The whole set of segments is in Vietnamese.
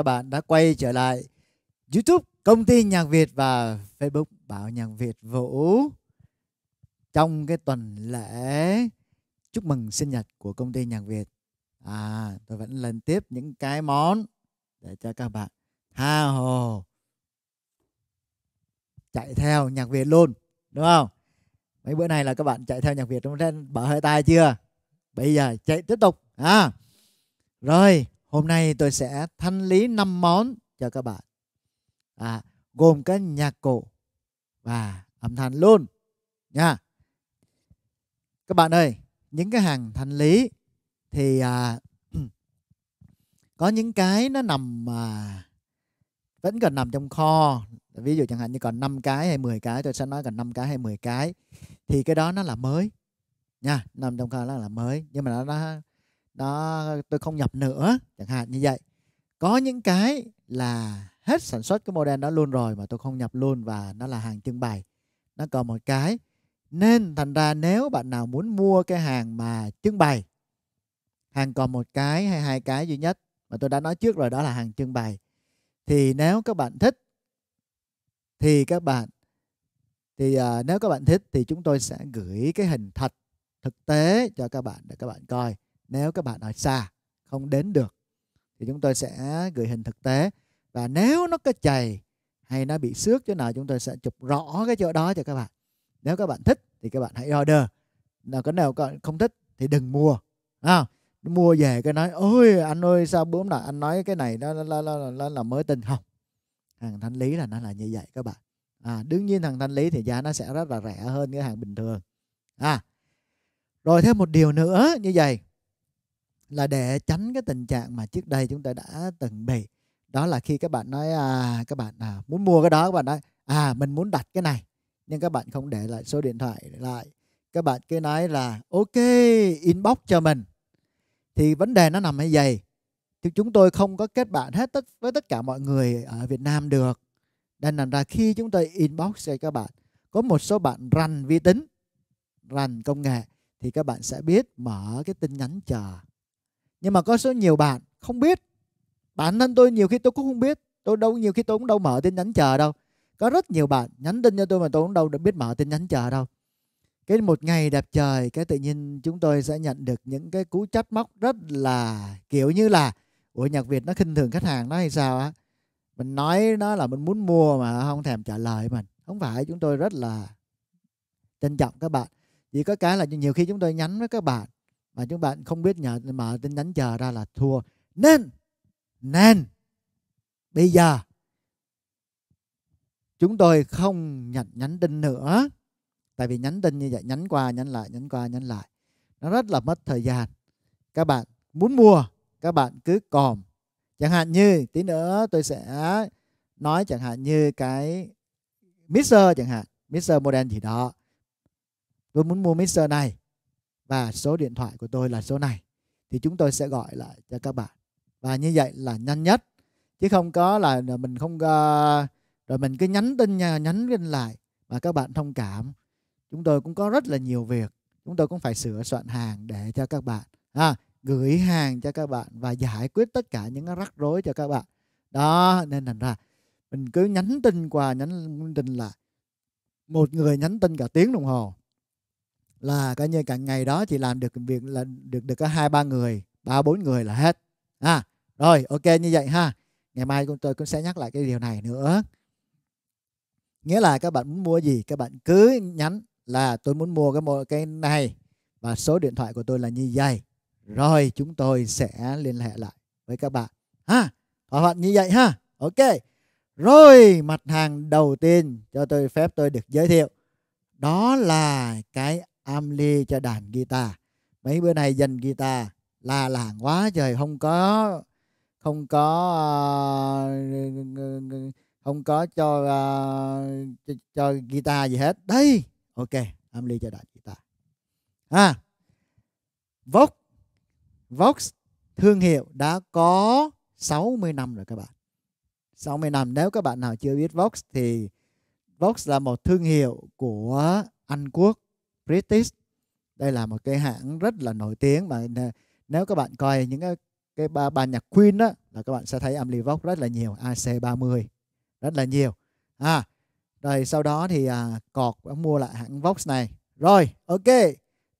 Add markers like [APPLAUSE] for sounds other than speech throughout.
các bạn đã quay trở lại YouTube Công ty Nhạc Việt và Facebook Bảo Nhạc Việt Vũ trong cái tuần lễ chúc mừng sinh nhật của công ty Nhạc Việt. À, tôi vẫn lần tiếp những cái món để cho các bạn tha hồ chạy theo Nhạc Việt luôn, đúng không? Mấy bữa nay là các bạn chạy theo Nhạc Việt đúng không? Bảo hơi tai chưa? Bây giờ chạy tiếp tục. À, rồi Hôm nay tôi sẽ thanh lý 5 món cho các bạn. À, gồm các nhạc cụ và âm thanh luôn nha. Các bạn ơi, những cái hàng thanh lý thì à, [CLEARS THROAT] có những cái nó nằm à, vẫn còn nằm trong kho ví dụ chẳng hạn như còn 5 cái hay 10 cái tôi sẽ nói còn 5 cái hay 10 cái thì cái đó nó là mới nha nằm trong kho nó là mới nhưng mà nó, nó đó tôi không nhập nữa chẳng hạn như vậy có những cái là hết sản xuất cái model đó luôn rồi mà tôi không nhập luôn và nó là hàng trưng bày nó còn một cái nên thành ra nếu bạn nào muốn mua cái hàng mà trưng bày hàng còn một cái hay hai cái duy nhất mà tôi đã nói trước rồi đó là hàng trưng bày thì nếu các bạn thích thì các bạn thì uh, nếu các bạn thích thì chúng tôi sẽ gửi cái hình thật thực tế cho các bạn để các bạn coi nếu các bạn ở xa không đến được thì chúng tôi sẽ gửi hình thực tế và nếu nó có chày hay nó bị xước chỗ nào chúng tôi sẽ chụp rõ cái chỗ đó cho các bạn nếu các bạn thích thì các bạn hãy order nào có nào còn không thích thì đừng mua à, mua về cái nói ôi anh ơi sao bướm là anh nói cái này nó là, là, là, là mới tin không hàng thanh lý là nó là như vậy các bạn à, đương nhiên hàng thanh lý thì giá nó sẽ rất là rẻ hơn cái hàng bình thường à rồi thêm một điều nữa như vậy là để tránh cái tình trạng mà trước đây chúng ta đã từng bị đó là khi các bạn nói à, các bạn à, muốn mua cái đó các bạn nói à mình muốn đặt cái này nhưng các bạn không để lại số điện thoại lại các bạn cứ nói là ok inbox cho mình thì vấn đề nó nằm ở vậy thì chúng tôi không có kết bạn hết tất với tất cả mọi người ở Việt Nam được nên làm ra khi chúng tôi inbox cho các bạn có một số bạn rành vi tính rành công nghệ thì các bạn sẽ biết mở cái tin nhắn chờ nhưng mà có số nhiều bạn không biết bản thân tôi nhiều khi tôi cũng không biết tôi đâu nhiều khi tôi cũng đâu mở tin nhắn chờ đâu có rất nhiều bạn nhắn tin cho tôi mà tôi cũng đâu được biết mở tin nhắn chờ đâu cái một ngày đẹp trời cái tự nhiên chúng tôi sẽ nhận được những cái cú trách móc rất là kiểu như là ủa nhạc việt nó khinh thường khách hàng nó hay sao á mình nói nó là mình muốn mua mà không thèm trả lời mình không phải chúng tôi rất là trân trọng các bạn chỉ có cái là nhiều khi chúng tôi nhắn với các bạn mà chúng bạn không biết nhà mở tin nhắn chờ ra là thua nên nên bây giờ chúng tôi không nhận nhắn tin nữa tại vì nhắn tin như vậy nhắn qua nhắn lại nhắn qua nhắn lại nó rất là mất thời gian các bạn muốn mua các bạn cứ còm chẳng hạn như tí nữa tôi sẽ nói chẳng hạn như cái mixer chẳng hạn mixer model gì đó tôi muốn mua mixer này và số điện thoại của tôi là số này thì chúng tôi sẽ gọi lại cho các bạn và như vậy là nhanh nhất chứ không có là mình không ờ, rồi mình cứ nhắn tin nhà nhắn tin lại và các bạn thông cảm chúng tôi cũng có rất là nhiều việc chúng tôi cũng phải sửa soạn hàng để cho các bạn à, gửi hàng cho các bạn và giải quyết tất cả những rắc rối cho các bạn đó nên thành ra mình cứ nhắn tin qua nhắn tin là một người nhắn tin cả tiếng đồng hồ là coi như cả ngày đó chị làm được việc là được được có hai ba người ba bốn người là hết à rồi ok như vậy ha ngày mai chúng tôi cũng sẽ nhắc lại cái điều này nữa nghĩa là các bạn muốn mua gì các bạn cứ nhắn là tôi muốn mua cái mua cái này và số điện thoại của tôi là như vậy rồi chúng tôi sẽ liên hệ lại với các bạn ha thỏa thuận như vậy ha ok rồi mặt hàng đầu tiên cho tôi phép tôi được giới thiệu đó là cái am cho đàn guitar mấy bữa nay dành guitar la làng quá trời không có không có ờ, không có cho ờ, cho, cho guitar gì hết đây ok am cho đàn guitar à Vox Vox thương hiệu đã có 60 năm rồi các bạn 60 năm nếu các bạn nào chưa biết Vox thì Vox là một thương hiệu của Anh Quốc British đây là một cái hãng rất là nổi tiếng mà nếu các bạn coi những cái, cái ba ban nhạc Queen đó là các bạn sẽ thấy âm ly rất là nhiều AC30 rất là nhiều à rồi sau đó thì à, cọt mua lại hãng Vox này rồi ok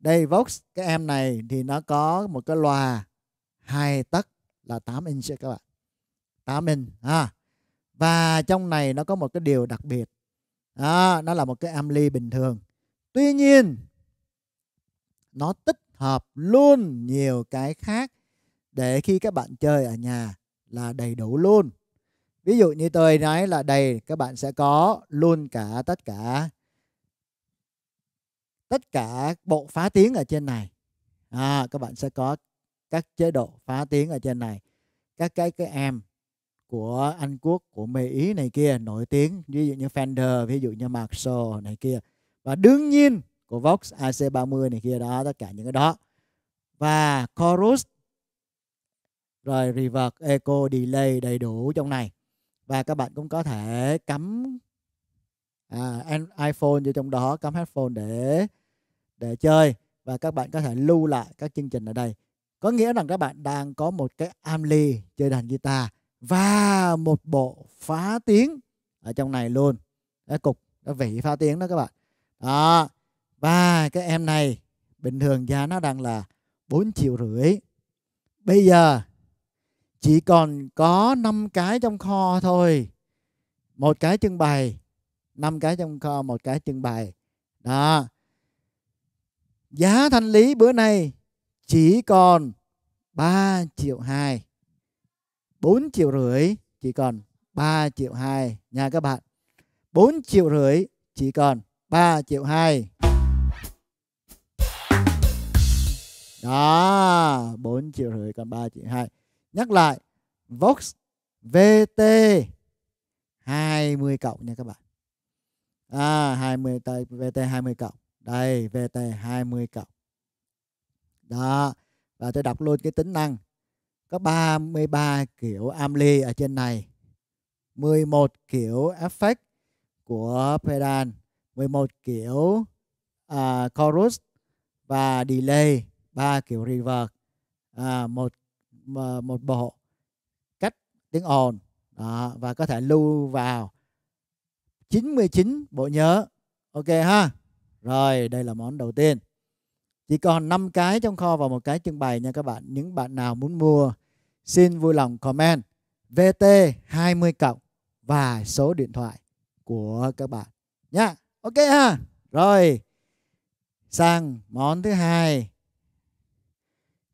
đây Vox cái em này thì nó có một cái loa hai tấc là 8 inch các bạn 8 inch à và trong này nó có một cái điều đặc biệt à, nó là một cái amply bình thường tuy nhiên nó tích hợp luôn nhiều cái khác để khi các bạn chơi ở nhà là đầy đủ luôn ví dụ như tôi nói là đầy các bạn sẽ có luôn cả tất cả tất cả bộ phá tiếng ở trên này à, các bạn sẽ có các chế độ phá tiếng ở trên này các cái cái em của Anh Quốc của Mỹ này kia nổi tiếng ví dụ như Fender ví dụ như Marshall này kia và đương nhiên của Vox AC30 này kia đó tất cả những cái đó và chorus rồi reverb echo delay đầy đủ trong này và các bạn cũng có thể cắm à, iPhone vô trong đó cắm headphone để để chơi và các bạn có thể lưu lại các chương trình ở đây có nghĩa rằng các bạn đang có một cái amly chơi đàn guitar và một bộ phá tiếng ở trong này luôn cái cục cái vị phá tiếng đó các bạn đó và cái em này bình thường giá nó đang là 4 triệu rưỡi bây giờ chỉ còn có 5 cái trong kho thôi một cái trưng bày năm cái trong kho một cái trưng bày đó giá thanh lý bữa nay chỉ còn 3 triệu 2 4 triệu rưỡi chỉ còn 3 triệu 2 nha các bạn 4 triệu rưỡi chỉ còn 3 triệu 2 Đó 4 triệu rưỡi còn 3 triệu 2 Nhắc lại Vox VT 20 cộng nha các bạn à, 20 t VT 20 cộng đây VT 20 cộng đó và tôi đọc luôn cái tính năng có 33 kiểu amply ở trên này 11 kiểu effect của pedal 11 kiểu uh, chorus và delay ba kiểu reverb à, một một bộ cách tiếng ồn đó, và có thể lưu vào 99 bộ nhớ ok ha rồi đây là món đầu tiên chỉ còn 5 cái trong kho và một cái trưng bày nha các bạn những bạn nào muốn mua xin vui lòng comment VT 20 cộng và số điện thoại của các bạn nhé ok ha rồi sang món thứ hai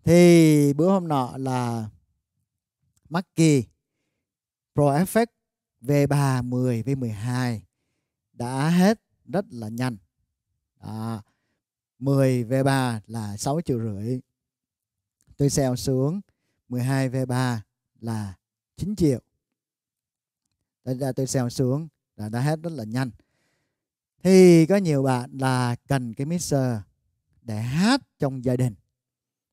thì bữa hôm nọ là Mackie Pro Effect V3 10 V12 đã hết rất là nhanh à, 10 V3 là 6 triệu rưỡi tôi sell xuống 12 V3 là 9 triệu tôi ra tôi sell xuống là đã hết rất là nhanh thì có nhiều bạn là cần cái mixer để hát trong gia đình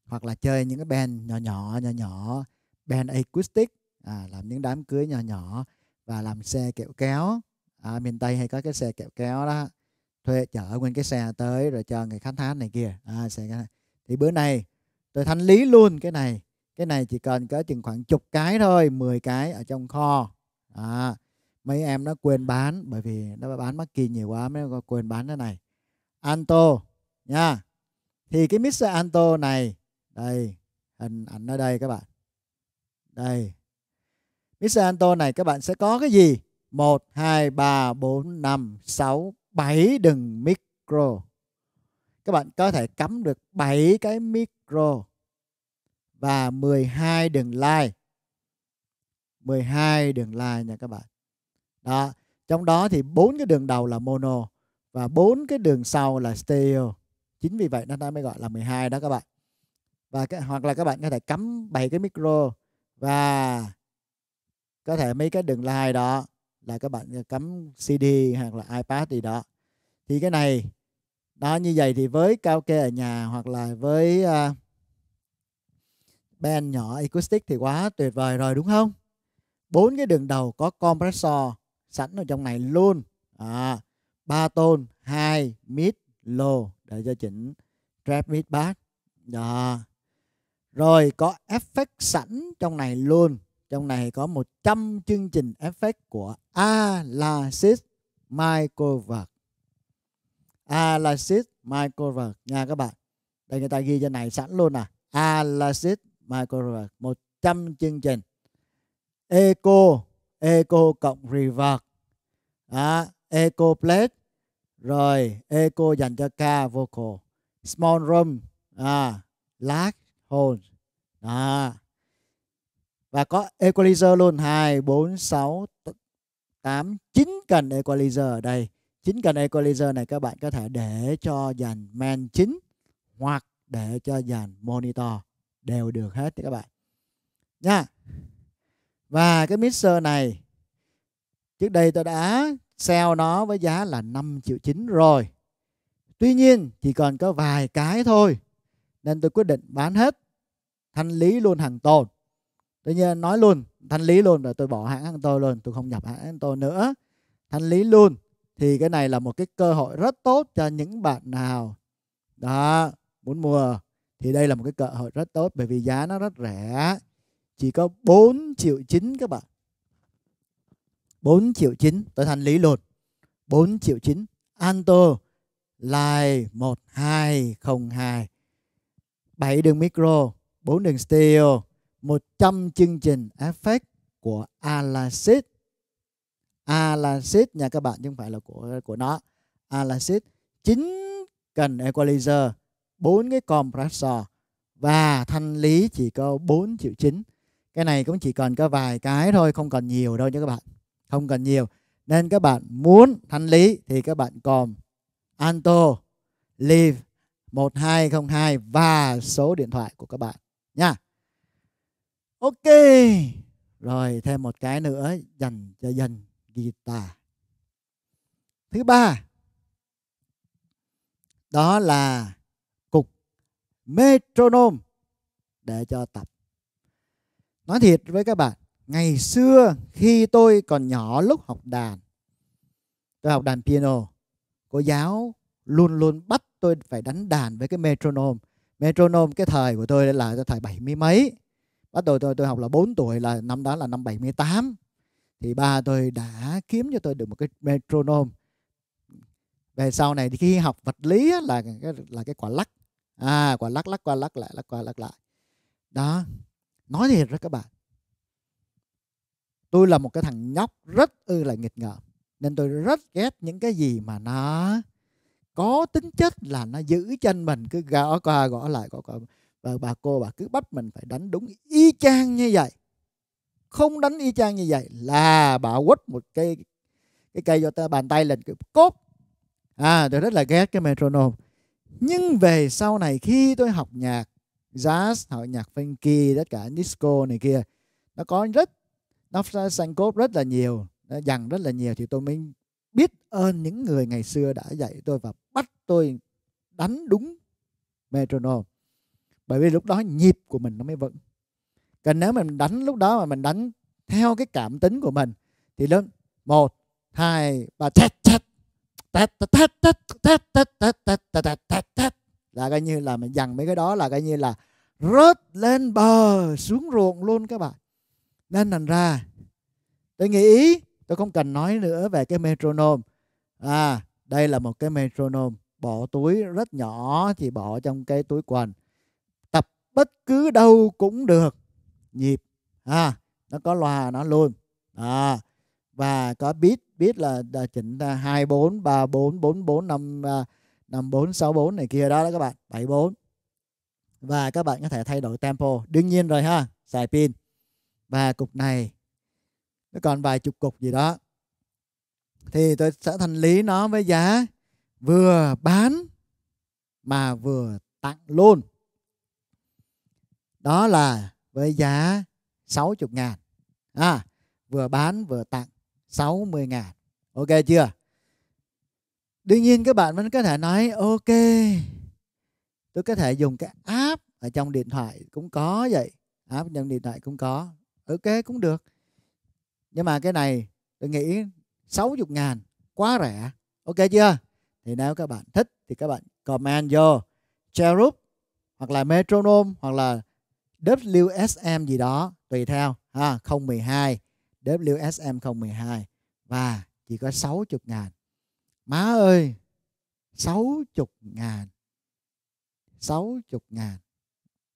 hoặc là chơi những cái band nhỏ nhỏ nhỏ nhỏ band acoustic à, làm những đám cưới nhỏ nhỏ và làm xe kẹo kéo à, miền tây hay có cái xe kẹo kéo đó thuê chở nguyên cái xe tới rồi cho người khách hát này kia à, xe này. thì bữa nay tôi thanh lý luôn cái này cái này chỉ cần có chừng khoảng chục cái thôi 10 cái ở trong kho à, mấy em nó quên bán bởi vì nó bán mắc kỳ nhiều quá mới quên bán thế này Anto nha thì cái Mr. Anto này đây hình ảnh ở đây các bạn đây Mr. Anto này các bạn sẽ có cái gì một, hai, ba, bốn, năm, sáu, bảy đường micro các bạn có thể cắm được bảy cái micro và 12 đường line 12 đường line nha các bạn đó trong đó thì bốn cái đường đầu là mono và bốn cái đường sau là stereo chính vì vậy nó mới gọi là 12 đó các bạn và cái, hoặc là các bạn có thể cắm bảy cái micro và có thể mấy cái đường line đó là các bạn cắm CD hoặc là iPad gì đó thì cái này đó như vậy thì với cao kê ở nhà hoặc là với uh, band nhỏ acoustic thì quá tuyệt vời rồi đúng không bốn cái đường đầu có compressor sẵn ở trong này luôn à, 3 tôn 2 mid low để cho chỉnh trap mid bass đó dạ. rồi có effect sẵn trong này luôn trong này có 100 chương trình effect của Alasis Microverse Alasis Microverse nha các bạn đây người ta ghi cho này sẵn luôn à Alasis Microverse 100 chương trình Eco Eco cộng Reverb à, Eco Plate rồi Eco dành cho ca vocal Small Room à, Large Hole à. và có Equalizer luôn 2, 4, 6, 8, 9 cần Equalizer ở đây 9 cần Equalizer này các bạn có thể để cho dàn main chính hoặc để cho dàn monitor đều được hết các bạn nha và cái mixer này trước đây tôi đã sale nó với giá là 5 triệu 9 rồi. Tuy nhiên chỉ còn có vài cái thôi nên tôi quyết định bán hết thanh lý luôn hàng tồn. Tuy nhiên nói luôn thanh lý luôn rồi tôi bỏ hãng hàng tôi luôn tôi không nhập hãng hàng tôi nữa thanh lý luôn thì cái này là một cái cơ hội rất tốt cho những bạn nào đó muốn mua thì đây là một cái cơ hội rất tốt bởi vì giá nó rất rẻ chỉ có 4 triệu 9 các bạn 4 triệu 9 tôi thành lý lột 4 triệu 9 Anto Line 1202 7 đường micro 4 đường stereo 100 chương trình effect của Alasid Alasid nha các bạn nhưng phải là của của nó Alasid 9 cần equalizer 4 cái compressor và thanh lý chỉ có 4 triệu 9 cái này cũng chỉ cần có vài cái thôi không cần nhiều đâu nha các bạn không cần nhiều nên các bạn muốn thanh lý thì các bạn còn Anto Live 1202 và số điện thoại của các bạn nha. Ok. Rồi thêm một cái nữa dành cho dân guitar. Thứ ba. Đó là cục metronome để cho tập nói thiệt với các bạn ngày xưa khi tôi còn nhỏ lúc học đàn tôi học đàn piano cô giáo luôn luôn bắt tôi phải đánh đàn với cái metronome metronome cái thời của tôi là thời bảy mươi mấy bắt đầu tôi tôi học là 4 tuổi là năm đó là năm 78 thì ba tôi đã kiếm cho tôi được một cái metronome về sau này thì khi học vật lý là cái là cái quả lắc à quả lắc lắc qua lắc lại lắc qua lắc lại đó nói thiệt đó các bạn tôi là một cái thằng nhóc rất ư là nghịch ngợm nên tôi rất ghét những cái gì mà nó có tính chất là nó giữ chân mình cứ gõ qua gõ lại gõ qua và bà cô bà cứ bắt mình phải đánh đúng y chang như vậy không đánh y chang như vậy là bà quất một cây cái cây vô ta bàn tay lên cái cốt à tôi rất là ghét cái metronome nhưng về sau này khi tôi học nhạc jazz hội nhạc funky tất cả disco này kia nó có rất nó sang cốt rất là nhiều nó dằn rất là nhiều thì tôi mới biết ơn những người ngày xưa đã dạy tôi và bắt tôi đánh đúng metronome bởi vì lúc đó nhịp của mình nó mới vững còn nếu mình đánh lúc đó mà mình đánh theo cái cảm tính của mình thì lớn một hai ba tét tét tét tét tét tét tét tét tét tét tét tét là coi như là mình dằn mấy cái đó là coi như là rớt lên bờ xuống ruộng luôn các bạn nên thành ra tôi nghĩ tôi không cần nói nữa về cái metronome à đây là một cái metronome bỏ túi rất nhỏ thì bỏ trong cái túi quần tập bất cứ đâu cũng được nhịp à nó có loa nó luôn à và có beat beat là, là chỉnh hai bốn ba bốn bốn bốn năm à, 54, 64 này kia đó, đó các bạn 74 và các bạn có thể thay đổi tempo đương nhiên rồi ha xài pin và cục này nó còn vài chục cục gì đó thì tôi sẽ thành lý nó với giá vừa bán mà vừa tặng luôn đó là với giá 60 ngàn à, vừa bán vừa tặng 60 ngàn ok chưa đương nhiên các bạn vẫn có thể nói ok tôi có thể dùng cái app ở trong điện thoại cũng có vậy app trong điện thoại cũng có ok cũng được nhưng mà cái này tôi nghĩ 60 ngàn quá rẻ ok chưa thì nếu các bạn thích thì các bạn comment vô cherub hoặc là metronome hoặc là WSM gì đó tùy theo ha 012 WSM 012 và chỉ có 60 ngàn má ơi sáu chục ngàn sáu chục ngàn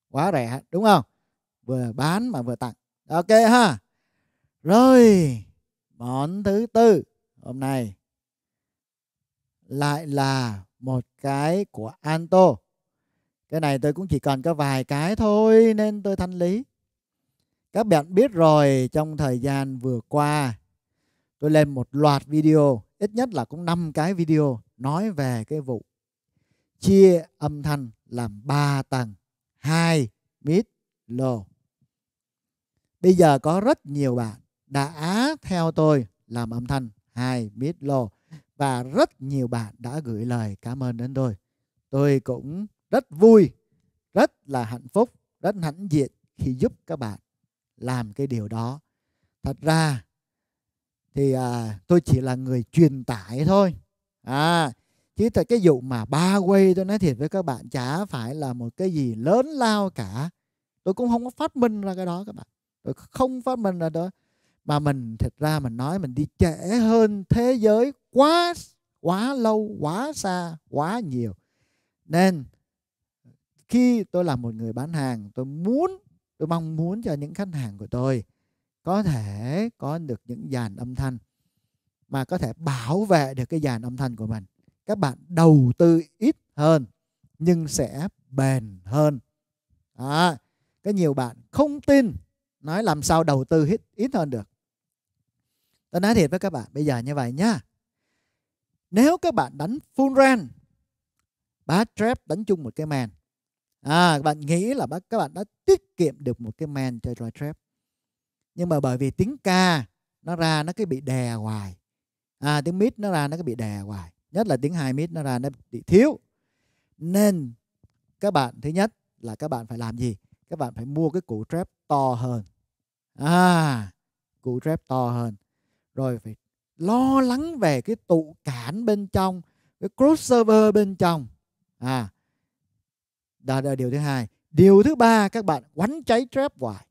quá rẻ đúng không vừa bán mà vừa tặng ok ha rồi món thứ tư hôm nay lại là một cái của Anto cái này tôi cũng chỉ còn có vài cái thôi nên tôi thanh lý các bạn biết rồi trong thời gian vừa qua tôi lên một loạt video ít nhất là cũng 5 cái video nói về cái vụ chia âm thanh làm 3 tầng, 2 mid, low. Bây giờ có rất nhiều bạn đã theo tôi làm âm thanh 2 mid, low và rất nhiều bạn đã gửi lời cảm ơn đến tôi. Tôi cũng rất vui, rất là hạnh phúc, rất hãnh diện khi giúp các bạn làm cái điều đó. Thật ra thì à, tôi chỉ là người truyền tải thôi à chứ tại cái vụ mà ba quay tôi nói thiệt với các bạn chả phải là một cái gì lớn lao cả tôi cũng không có phát minh ra cái đó các bạn tôi không phát minh ra đó mà mình thật ra mình nói mình đi trễ hơn thế giới quá quá lâu quá xa quá nhiều nên khi tôi là một người bán hàng tôi muốn tôi mong muốn cho những khách hàng của tôi có thể có được những dàn âm thanh mà có thể bảo vệ được cái dàn âm thanh của mình các bạn đầu tư ít hơn nhưng sẽ bền hơn à, cái nhiều bạn không tin nói làm sao đầu tư ít, ít hơn được tôi nói thiệt với các bạn bây giờ như vậy nhá nếu các bạn đánh full ran bass trap đánh chung một cái man à, các bạn nghĩ là các bạn đã tiết kiệm được một cái man chơi dry trap nhưng mà bởi vì tiếng ca nó ra nó cứ bị đè hoài à, tiếng mít nó ra nó cứ bị đè hoài nhất là tiếng hai mít nó ra nó bị thiếu nên các bạn thứ nhất là các bạn phải làm gì các bạn phải mua cái cụ trap to hơn à cụ trap to hơn rồi phải lo lắng về cái tụ cản bên trong cái crossover bên trong à đó là điều thứ hai điều thứ ba các bạn quánh cháy trap hoài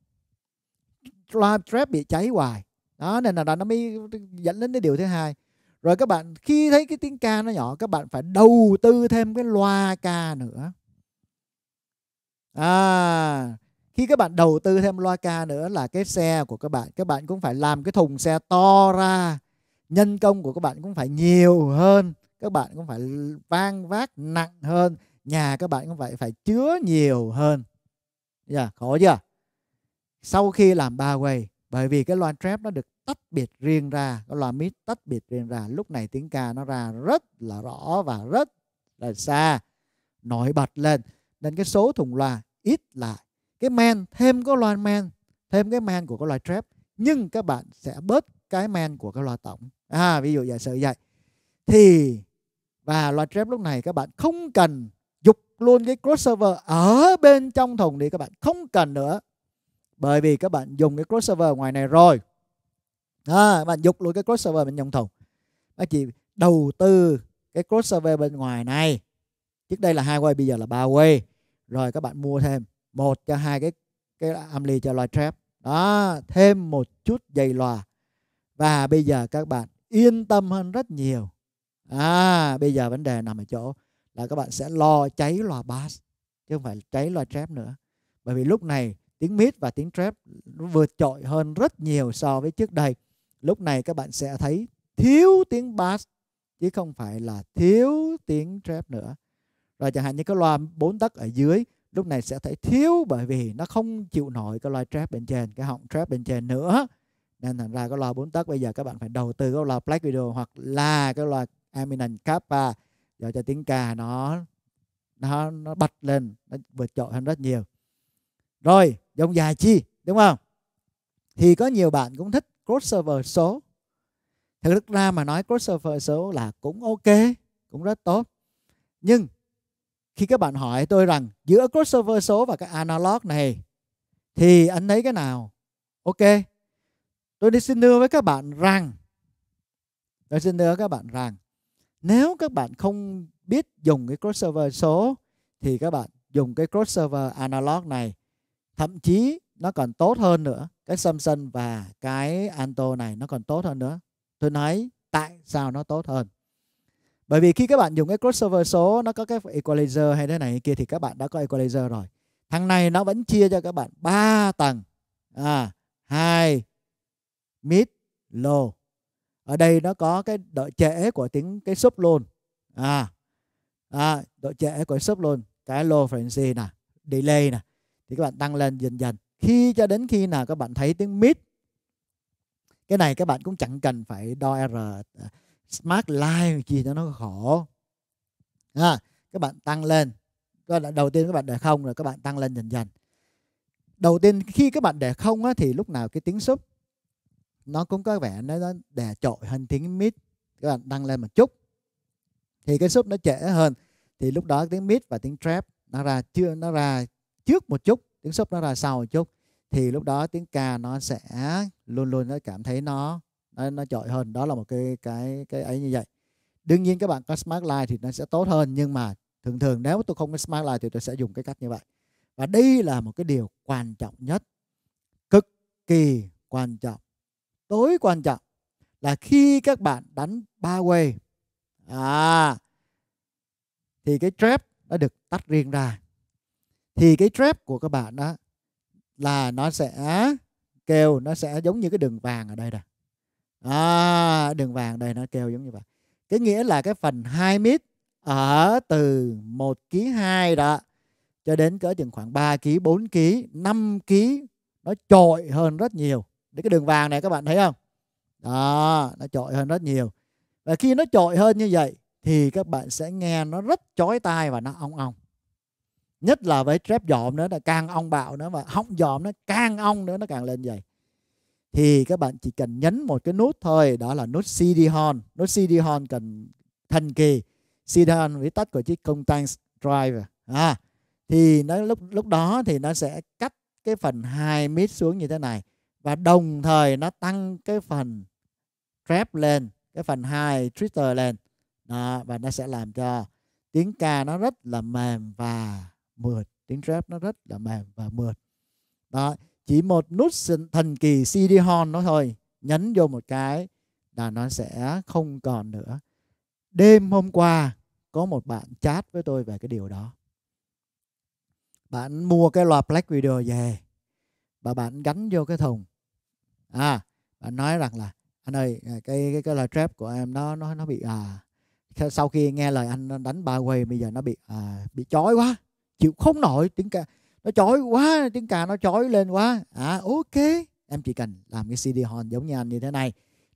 live trap bị cháy hoài đó nên là nó mới dẫn đến cái điều thứ hai rồi các bạn khi thấy cái tiếng ca nó nhỏ các bạn phải đầu tư thêm cái loa ca nữa à khi các bạn đầu tư thêm loa ca nữa là cái xe của các bạn các bạn cũng phải làm cái thùng xe to ra nhân công của các bạn cũng phải nhiều hơn các bạn cũng phải vang vác nặng hơn nhà các bạn cũng phải phải chứa nhiều hơn dạ yeah, khổ chưa sau khi làm ba quay bởi vì cái loan trap nó được tách biệt riêng ra cái loa mid tách biệt riêng ra lúc này tiếng ca nó ra rất là rõ và rất là xa nổi bật lên nên cái số thùng loa ít lại cái men thêm cái loa men thêm cái men của cái loa trap nhưng các bạn sẽ bớt cái men của cái loa tổng à ví dụ giả sử vậy thì và loa trap lúc này các bạn không cần dục luôn cái crossover ở bên trong thùng đi các bạn không cần nữa bởi vì các bạn dùng cái crossover ngoài này rồi à, bạn dục luôn cái crossover bên trong thùng các chị đầu tư cái crossover bên ngoài này trước đây là hai quay bây giờ là ba quay rồi các bạn mua thêm một cho hai cái cái amly cho loa trap đó thêm một chút dây loa và bây giờ các bạn yên tâm hơn rất nhiều à bây giờ vấn đề nằm ở chỗ là các bạn sẽ lo cháy loa bass chứ không phải cháy loa trap nữa bởi vì lúc này tiếng mid và tiếng trap nó vượt trội hơn rất nhiều so với trước đây lúc này các bạn sẽ thấy thiếu tiếng bass chứ không phải là thiếu tiếng trap nữa rồi chẳng hạn như cái loa bốn tấc ở dưới lúc này sẽ thấy thiếu bởi vì nó không chịu nổi cái loa trap bên trên cái họng trap bên trên nữa nên thành ra cái loa bốn tấc bây giờ các bạn phải đầu tư cái loa black video hoặc là cái loa Eminent Kappa để cho tiếng ca nó nó nó bật lên nó vượt trội hơn rất nhiều rồi dòng dài chi đúng không thì có nhiều bạn cũng thích crossover số thực ra mà nói crossover số là cũng ok cũng rất tốt nhưng khi các bạn hỏi tôi rằng giữa crossover số và cái analog này thì anh lấy cái nào ok tôi đi xin đưa với các bạn rằng tôi xin đưa các bạn rằng nếu các bạn không biết dùng cái crossover số thì các bạn dùng cái crossover analog này thậm chí nó còn tốt hơn nữa cái Samsung và cái Anto này nó còn tốt hơn nữa tôi nói tại sao nó tốt hơn bởi vì khi các bạn dùng cái crossover số nó có cái equalizer hay thế này hay kia thì các bạn đã có equalizer rồi thằng này nó vẫn chia cho các bạn 3 tầng à, 2 mid low ở đây nó có cái độ trễ của tiếng cái sub luôn à, à độ trễ của sub luôn cái low frequency nè delay nè thì các bạn tăng lên dần dần khi cho đến khi nào các bạn thấy tiếng mid cái này các bạn cũng chẳng cần phải đo r ờ, smart line gì cho nó khổ à, các bạn tăng lên đầu tiên các bạn để không rồi các bạn tăng lên dần dần đầu tiên khi các bạn để không á, thì lúc nào cái tiếng sub nó cũng có vẻ nó, nó đè trội hơn tiếng mid các bạn tăng lên một chút thì cái sub nó trễ hơn thì lúc đó tiếng mid và tiếng trap nó ra chưa nó ra trước một chút tiếng sub nó ra sau một chút thì lúc đó tiếng ca nó sẽ luôn luôn nó cảm thấy nó nó, nó trội hơn đó là một cái cái cái ấy như vậy đương nhiên các bạn có smart line thì nó sẽ tốt hơn nhưng mà thường thường nếu tôi không có smart line thì tôi sẽ dùng cái cách như vậy và đây là một cái điều quan trọng nhất cực kỳ quan trọng tối quan trọng là khi các bạn đánh ba way à thì cái trap nó được tách riêng ra thì cái trap của các bạn đó là nó sẽ kêu nó sẽ giống như cái đường vàng ở đây nè à, đường vàng đây nó kêu giống như vậy cái nghĩa là cái phần 2 mít ở từ 1 ký 2 đó cho đến cỡ chừng khoảng 3 ký 4 ký 5 ký nó trội hơn rất nhiều để cái đường vàng này các bạn thấy không đó nó trội hơn rất nhiều và khi nó trội hơn như vậy thì các bạn sẽ nghe nó rất chói tai và nó ong ong nhất là với trép dòm nữa là càng ong bạo nữa và họng dòm nó càng ong nữa nó càng lên dày thì các bạn chỉ cần nhấn một cái nút thôi đó là nút CD horn nút CD horn cần thần kỳ CD horn với tắt của chiếc công tan drive à, thì nó lúc lúc đó thì nó sẽ cắt cái phần 2 mid xuống như thế này và đồng thời nó tăng cái phần trap lên cái phần 2 twitter lên đó, và nó sẽ làm cho tiếng ca nó rất là mềm và mượt tiếng rap nó rất là mềm và mượt đó chỉ một nút thần kỳ CD horn nó thôi nhấn vô một cái là nó sẽ không còn nữa đêm hôm qua có một bạn chat với tôi về cái điều đó bạn mua cái loa black video về và bạn gắn vô cái thùng à bạn nói rằng là anh ơi à, cái cái cái lời trap của em nó nó nó bị à sau khi nghe lời anh đánh ba quay bây giờ nó bị à, bị chói quá chịu không nổi tiếng ca nó chói quá tiếng ca nó chói lên quá à ok em chỉ cần làm cái CD horn giống như anh như thế này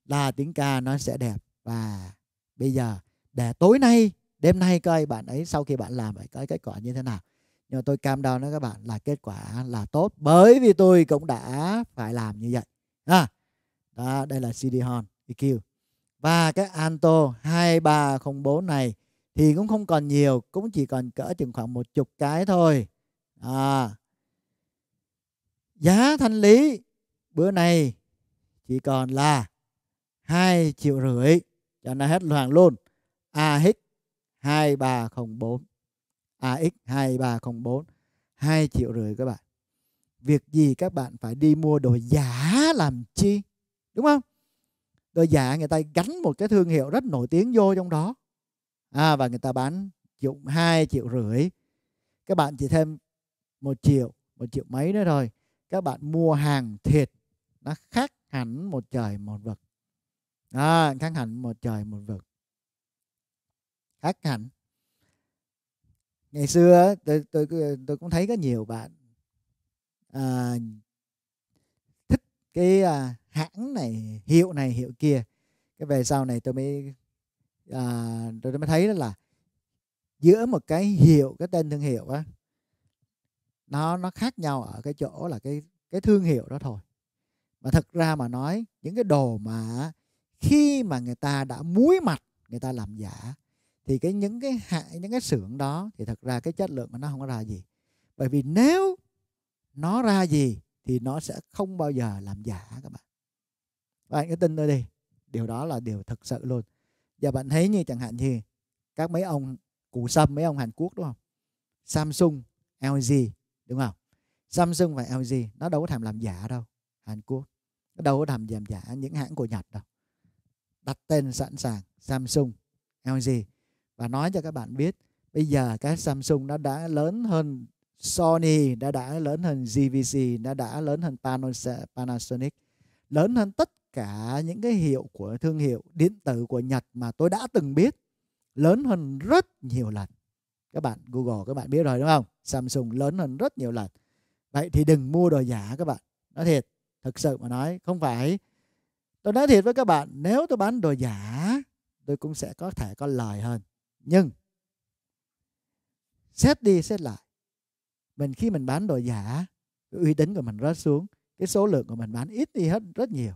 là tiếng ca nó sẽ đẹp và bây giờ để tối nay đêm nay coi bạn ấy sau khi bạn làm phải coi kết quả như thế nào nhưng mà tôi cam đoan với các bạn là kết quả là tốt bởi vì tôi cũng đã phải làm như vậy à, đó đây là CD horn EQ và cái Anto 2304 này thì cũng không còn nhiều cũng chỉ còn cỡ chừng khoảng một chục cái thôi à giá thanh lý bữa nay chỉ còn là hai triệu rưỡi cho nó hết hàng luôn AX 2304 AX 2304 2 triệu rưỡi các bạn việc gì các bạn phải đi mua đồ giả làm chi đúng không đồ giả người ta gắn một cái thương hiệu rất nổi tiếng vô trong đó à, và người ta bán dụng 2 triệu rưỡi các bạn chỉ thêm một triệu một triệu mấy nữa thôi các bạn mua hàng thiệt nó khác hẳn một trời một vực à, khác hẳn một trời một vực khác hẳn ngày xưa tôi tôi tôi cũng thấy có nhiều bạn à, thích cái à, hãng này hiệu này hiệu kia cái về sau này tôi mới à, tôi mới thấy đó là giữa một cái hiệu cái tên thương hiệu á nó nó khác nhau ở cái chỗ là cái cái thương hiệu đó thôi mà thật ra mà nói những cái đồ mà khi mà người ta đã muối mặt người ta làm giả thì cái những cái hại những cái xưởng đó thì thật ra cái chất lượng của nó không có ra gì bởi vì nếu nó ra gì thì nó sẽ không bao giờ làm giả các bạn các bạn cứ tin tôi đi điều đó là điều thật sự luôn và bạn thấy như chẳng hạn như các mấy ông cụ sâm mấy ông Hàn Quốc đúng không Samsung LG đúng không Samsung và LG nó đâu có thèm làm giả đâu Hàn Quốc nó đâu có thèm làm giả những hãng của Nhật đâu đặt tên sẵn sàng Samsung LG và nói cho các bạn biết bây giờ cái Samsung nó đã lớn hơn Sony đã đã lớn hơn GVC đã đã lớn hơn Panasonic lớn hơn tất cả những cái hiệu của thương hiệu điện tử của Nhật mà tôi đã từng biết lớn hơn rất nhiều lần. Các bạn Google các bạn biết rồi đúng không? Samsung lớn hơn rất nhiều lần. Vậy thì đừng mua đồ giả các bạn. Nói thiệt, thực sự mà nói không phải tôi nói thiệt với các bạn nếu tôi bán đồ giả tôi cũng sẽ có thể có lời hơn. Nhưng xét đi xét lại mình khi mình bán đồ giả uy tín của mình rớt xuống cái số lượng của mình bán ít đi hết rất nhiều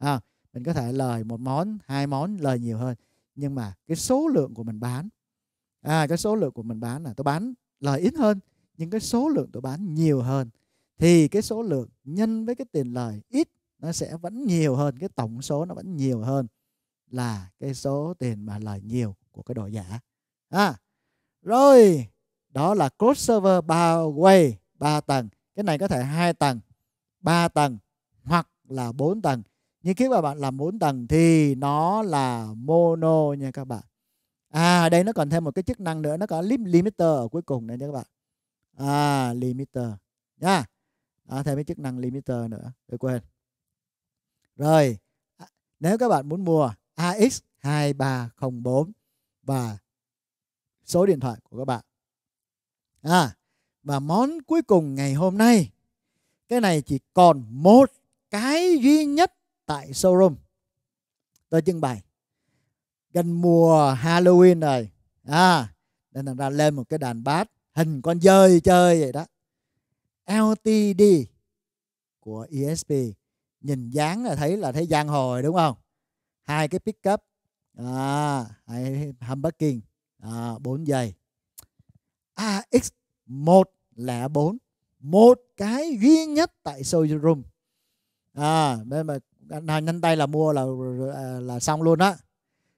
à, mình có thể lời một món hai món lời nhiều hơn nhưng mà cái số lượng của mình bán à cái số lượng của mình bán là tôi bán lời ít hơn nhưng cái số lượng tôi bán nhiều hơn thì cái số lượng nhân với cái tiền lời ít nó sẽ vẫn nhiều hơn cái tổng số nó vẫn nhiều hơn là cái số tiền mà lời nhiều của cái đồ giả à rồi đó là code server ba quay 3 tầng cái này có thể hai tầng ba tầng hoặc là bốn tầng nhưng khi mà bạn làm bốn tầng thì nó là mono nha các bạn à đây nó còn thêm một cái chức năng nữa nó có limiter ở cuối cùng này nha các bạn à limiter nha à, thêm cái chức năng limiter nữa đừng quên rồi à, nếu các bạn muốn mua AX 2304 và số điện thoại của các bạn à và món cuối cùng ngày hôm nay cái này chỉ còn một cái duy nhất tại showroom tôi trưng bày gần mùa Halloween rồi à nên là ra lên một cái đàn bát hình con dơi chơi vậy đó LTD của ESP nhìn dáng là thấy là thấy giang hồi đúng không hai cái pick up à, hai humbucking à, 4 giây AX 104 một cái duy nhất tại showroom à nên mà nhanh tay là mua là à, là xong luôn á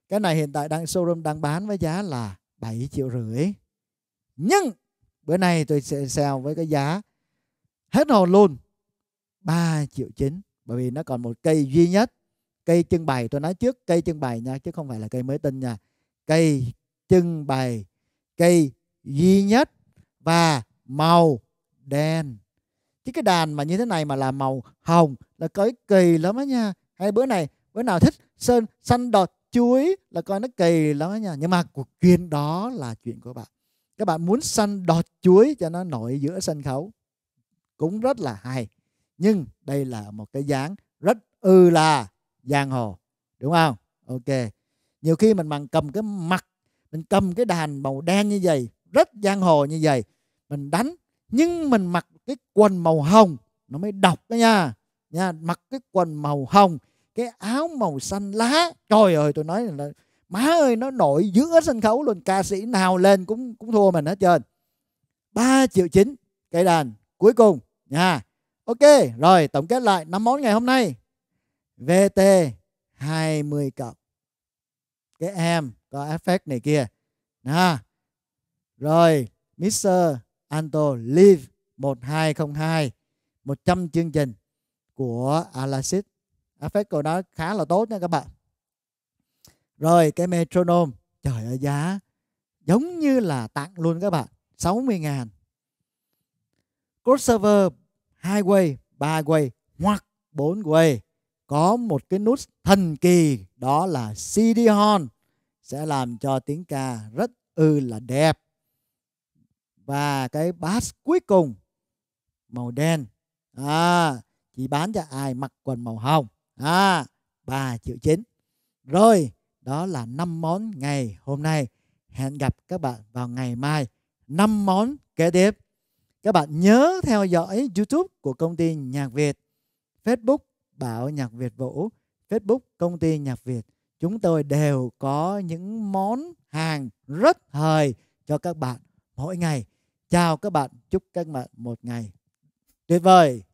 cái này hiện tại đang showroom đang bán với giá là 7 triệu rưỡi nhưng bữa nay tôi sẽ sale với cái giá hết hồn luôn 3 triệu chín bởi vì nó còn một cây duy nhất cây trưng bày tôi nói trước cây trưng bày nha chứ không phải là cây mới tinh nha cây trưng bày cây duy nhất và màu đen chứ cái đàn mà như thế này mà là màu hồng là cởi kỳ lắm á nha hay bữa này bữa nào thích sơn xanh đọt chuối là coi nó kỳ lắm á nha nhưng mà cuộc chuyện đó là chuyện của bạn các bạn muốn xanh đọt chuối cho nó nổi giữa sân khấu cũng rất là hay nhưng đây là một cái dáng rất ư là giang hồ đúng không ok nhiều khi mình bằng cầm cái mặt mình cầm cái đàn màu đen như vậy rất giang hồ như vậy mình đánh nhưng mình mặc cái quần màu hồng nó mới đọc đó nha nha mặc cái quần màu hồng cái áo màu xanh lá trời ơi tôi nói là má ơi nó nổi giữa sân khấu luôn ca sĩ nào lên cũng cũng thua mình hết trơn 3 triệu chín cây đàn cuối cùng nha ok rồi tổng kết lại năm món ngày hôm nay vt 20 cộng cái em có effect này kia nha rồi mixer Anto Live 1202 100 chương trình của Alasit Affect của nó khá là tốt nha các bạn rồi cái metronome trời ơi giá giống như là tặng luôn các bạn 60 ngàn crossover 2 quay 3 quay hoặc 4 quay có một cái nút thần kỳ đó là CD horn sẽ làm cho tiếng ca rất ư là đẹp và cái bass cuối cùng màu đen à, chỉ bán cho ai mặc quần màu hồng à, 3 triệu chín rồi đó là 5 món ngày hôm nay hẹn gặp các bạn vào ngày mai 5 món kế tiếp các bạn nhớ theo dõi YouTube của công ty Nhạc Việt, Facebook Bảo Nhạc Việt Vũ, Facebook công ty Nhạc Việt. Chúng tôi đều có những món hàng rất hời cho các bạn mỗi ngày chào các bạn chúc các bạn một ngày tuyệt vời